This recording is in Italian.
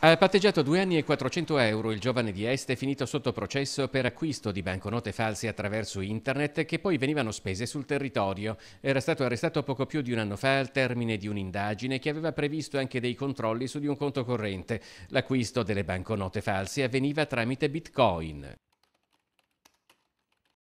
Ha patteggiato due anni e 400 euro il giovane di Est è finito sotto processo per acquisto di banconote false attraverso internet che poi venivano spese sul territorio. Era stato arrestato poco più di un anno fa al termine di un'indagine che aveva previsto anche dei controlli su di un conto corrente. L'acquisto delle banconote false avveniva tramite bitcoin.